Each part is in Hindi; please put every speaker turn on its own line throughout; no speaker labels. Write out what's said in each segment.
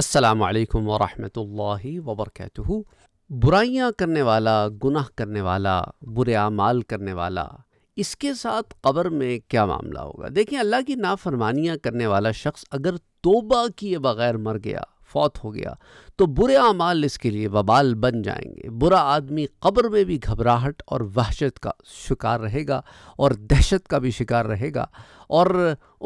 अस्सलाम वालेकुम वरहमतुल्लाहि वबरकatuह बुराइयां करने वाला गुनाह करने वाला बुरे अमाल करने वाला इसके साथ कब्र में क्या मामला होगा देखिए अल्लाह की नाफरमानियाँ करने वाला शख्स अगर तोबा किए बग़ैर मर गया फौत हो गया तो बुरे अमाल इसके लिए वबाल बन जाएंगे बुरा आदमी कब्र में भी घबराहट और वहशत का शिकार रहेगा और दहशत का भी शिकार रहेगा और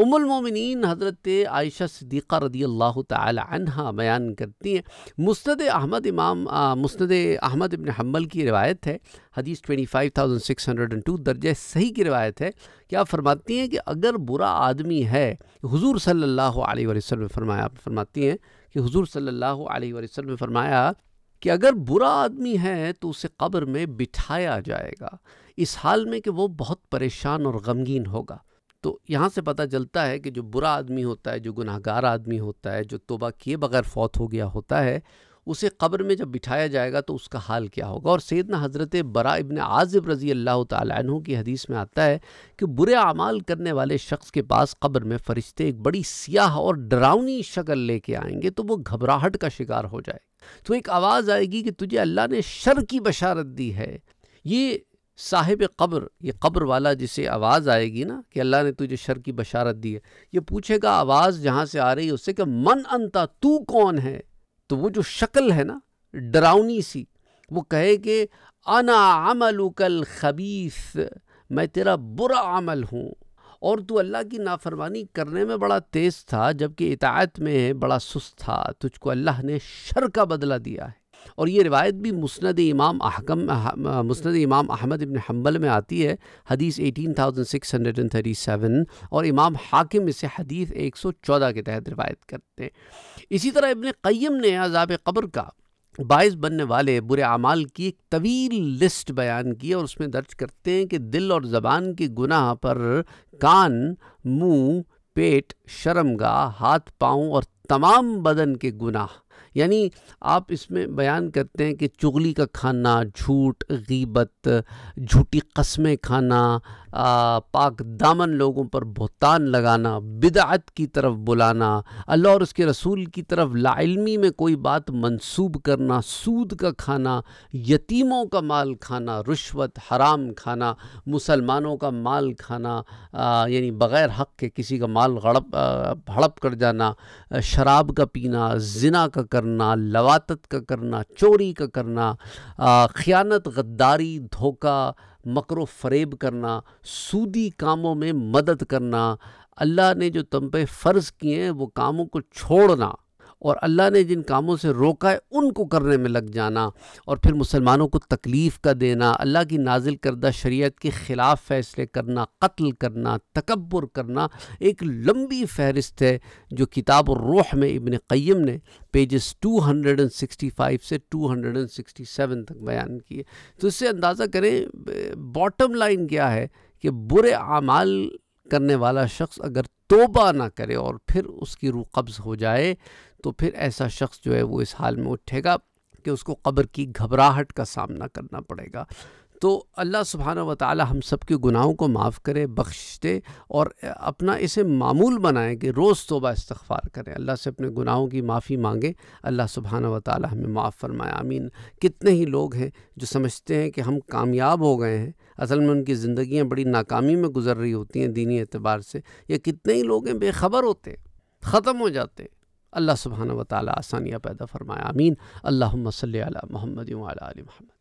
उमुलमोमिन हज़रत आयशा सिद्दीक़ा रदी अल्लाह तहा बयान करती हैं मुस्द अहमद इमाम मुस्द अहमद इबन हम्बल की रिवायत है हदीस 25,602 दर्ज सही की रिवायत है क्या फरमाती हैं कि अगर बुरा आदमी है हुजूर सल्लल्लाहु अलैहि वसल्लम फरमाया फरमाती हैं कि हुजूर सल्लल्लाहु अलैहि वसल्लम ने फरमाया कि अगर बुरा आदमी है तो उसे कब्र में बिठाया जाएगा इस हाल में कि वो बहुत परेशान और गमगीन होगा तो यहाँ से पता चलता है कि जो बुरा आदमी होता है जो गुनाहगार आदमी होता है जो तोबा किए बगैर फौत हो गया होता है उसे कब्र में जब बिठाया जाएगा तो उसका हाल क्या होगा और सैदना हज़रत बरा इबन आज़िब रज़ी अल्लाह तु की हदीस में आता है कि बुरे अमाल करने वाले शख्स के पास कब्र में फ़रिश्ते एक बड़ी सियाह और डरावनी शक्ल लेके आएंगे तो वो घबराहट का शिकार हो जाए तो एक आवाज़ आएगी कि तुझे अल्लाह ने शर की बशारत दी है ये साहिब कब्र ये कब्र वाला जिसे आवाज़ आएगी ना कि अल्लाह ने तुझे शर की बशारत दी है ये पूछेगा आवाज़ जहाँ से आ रही है उससे कि मन अंता तू कौन है तो वो जो शक्ल है ना डरावनी सी वो कहे कि अना अमल उकल खबीस मैं तेरा बुरा अमल हूँ और तू अल्लाह की नाफरमानी करने में बड़ा तेज़ था जबकि इतायत में बड़ा सुस्त था तुझको अल्लाह ने शर का बदला दिया है और ये रिवायत भी मुस्ंद इमाम अहकम मुस्ंद इमाम अहमद इबन हम्बल में आती है हदीस 18,637 और इमाम हाकिम इसे हदीस 114 के तहत रिवायत करते हैं इसी तरह इबन क़यम ने अजाब कब्र का बायस बनने वाले बुरे अमाल की एक तवील लिस्ट बयान की और उसमें दर्ज करते हैं कि दिल और ज़बान के गुनाह पर कान मुंह पेट शर्मगा हाथ पाँव और तमाम बदन के गुनाह यानी आप इसमें बयान करते हैं कि चुगली का खाना झूठ गीबत झूठी कस्में खाना आ, पाक दामन लोगों पर बहतान लगाना बिदात की तरफ बुलाना अल्लाह और उसके रसूल की तरफ लाइलमी में कोई बात मंसूब करना सूद का खाना यतीमों का माल खाना रिश्वत हराम खाना मुसलमानों का माल खाना यानी बग़ैर हक़ के किसी का माल हड़प हड़प कर जाना शराब का पीना जिना का कर करना लवातत का करना चोरी का करना ख़ियानत गद्दारी धोखा मकर फरेब करना सूदी कामों में मदद करना अल्लाह ने जो तुम पे फ़र्ज़ किए हैं वो कामों को छोड़ना और अल्लाह ने जिन कामों से रोका है उनको करने में लग जाना और फिर मुसलमानों को तकलीफ़ का देना अल्लाह की नाजिल करदा शरीयत के ख़िलाफ़ फ़ैसले करना कत्ल करना तकबर करना एक लंबी फहरिस्त है जो किताब और रूह में इबन क़य्यम ने पेजेस 265 से 267 तक बयान किए तो इससे अंदाज़ा करें बॉटम लाइन क्या है कि बुरे आमाल करने वाला शख्स अगर तोबा ना करे और फिर उसकी रूह कब्ज़ हो जाए तो फिर ऐसा शख्स जो है वो इस हाल में उठेगा कि उसको कब्र की घबराहट का सामना करना पड़ेगा तो अल्लाह सुबहाना व ताली हम सब के गुनाहों को माफ़ करे बख्श दे और अपना इसे मामूल बनाएँ कि रोज़ तोबा इस्तफ़ार करें अल्लाह से अपने गुनाहों की माफ़ी मांगे अल्लाह सुबहाना व ताली हमें माफ़ फरमाए आमीन कितने ही लोग हैं जो समझते हैं कि हम कामयाब हो गए हैं असल में उनकी ज़िंदियाँ बड़ी नाकामी में गुजर रही होती हैं दीनी एतबार से या कितने ही लोग हैं बेखबर होते ख़त्म हो जाते अल्लाह सुबहाना व ताली आसानियाँ पैदा फरमाया आमीन अल्लाह सल महमद वाल मोहम्मद